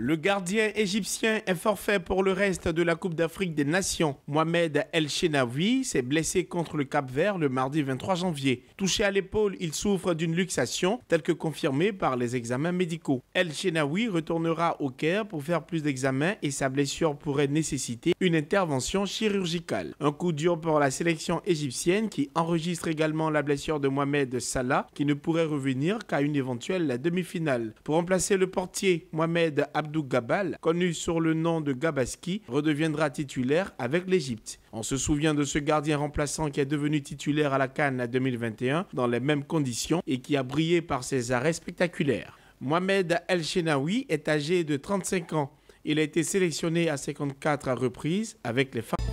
Le gardien égyptien est forfait pour le reste de la Coupe d'Afrique des Nations. Mohamed El Shenawi s'est blessé contre le Cap-Vert le mardi 23 janvier. Touché à l'épaule, il souffre d'une luxation telle que confirmée par les examens médicaux. El Shenawi retournera au Caire pour faire plus d'examens et sa blessure pourrait nécessiter une intervention chirurgicale. Un coup dur pour la sélection égyptienne qui enregistre également la blessure de Mohamed Salah qui ne pourrait revenir qu'à une éventuelle demi-finale. Pour remplacer le portier, Mohamed Abdel Abdou Gabal, connu sur le nom de Gabaski, redeviendra titulaire avec l'Égypte. On se souvient de ce gardien remplaçant qui est devenu titulaire à la Cannes en 2021 dans les mêmes conditions et qui a brillé par ses arrêts spectaculaires. Mohamed El Shenawi est âgé de 35 ans. Il a été sélectionné à 54 reprises avec les femmes.